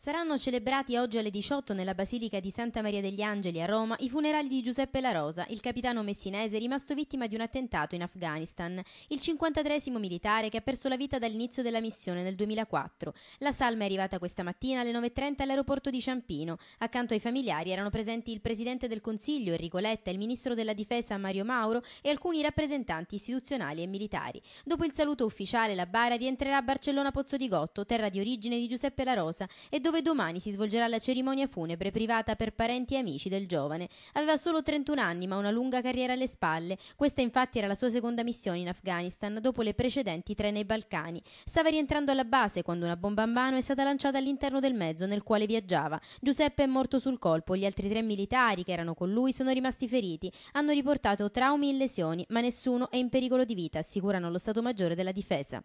Saranno celebrati oggi alle 18 nella Basilica di Santa Maria degli Angeli a Roma i funerali di Giuseppe La Rosa, il capitano messinese rimasto vittima di un attentato in Afghanistan, il 53 militare che ha perso la vita dall'inizio della missione nel 2004. La salma è arrivata questa mattina alle 9.30 all'aeroporto di Ciampino. Accanto ai familiari erano presenti il Presidente del Consiglio Enrico Letta, il Ministro della Difesa Mario Mauro e alcuni rappresentanti istituzionali e militari. Dopo il saluto ufficiale la bara rientrerà a Barcellona Pozzo di Gotto, terra di origine di Giuseppe La Rosa, e dove domani si svolgerà la cerimonia funebre privata per parenti e amici del giovane. Aveva solo 31 anni ma una lunga carriera alle spalle. Questa infatti era la sua seconda missione in Afghanistan dopo le precedenti tre nei Balcani. Stava rientrando alla base quando una bomba a mano è stata lanciata all'interno del mezzo nel quale viaggiava. Giuseppe è morto sul colpo, gli altri tre militari che erano con lui sono rimasti feriti, hanno riportato traumi e lesioni, ma nessuno è in pericolo di vita, assicurano lo Stato Maggiore della Difesa.